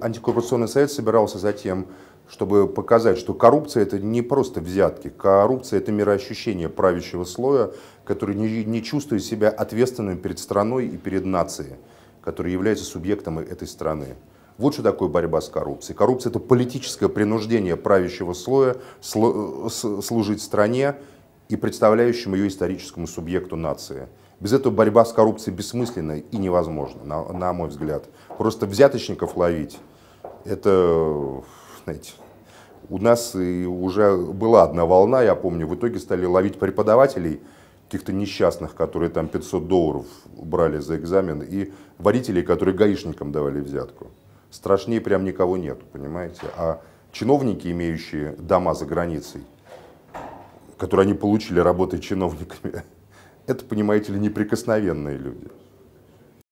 Антикоррупционный совет собирался затем, чтобы показать, что коррупция – это не просто взятки. Коррупция – это мироощущение правящего слоя, который не, не чувствует себя ответственным перед страной и перед нацией, который является субъектом этой страны. Вот что такое борьба с коррупцией. Коррупция – это политическое принуждение правящего слоя служить стране и представляющему ее историческому субъекту нации. Без этого борьба с коррупцией бессмысленна и невозможна, на, на мой взгляд. Просто взяточников ловить, это, знаете, у нас и уже была одна волна, я помню, в итоге стали ловить преподавателей, каких-то несчастных, которые там 500 долларов брали за экзамен, и водителей, которые гаишникам давали взятку. Страшнее прям никого нет, понимаете? А чиновники, имеющие дома за границей, которые они получили, работая чиновниками, это, понимаете ли, неприкосновенные люди.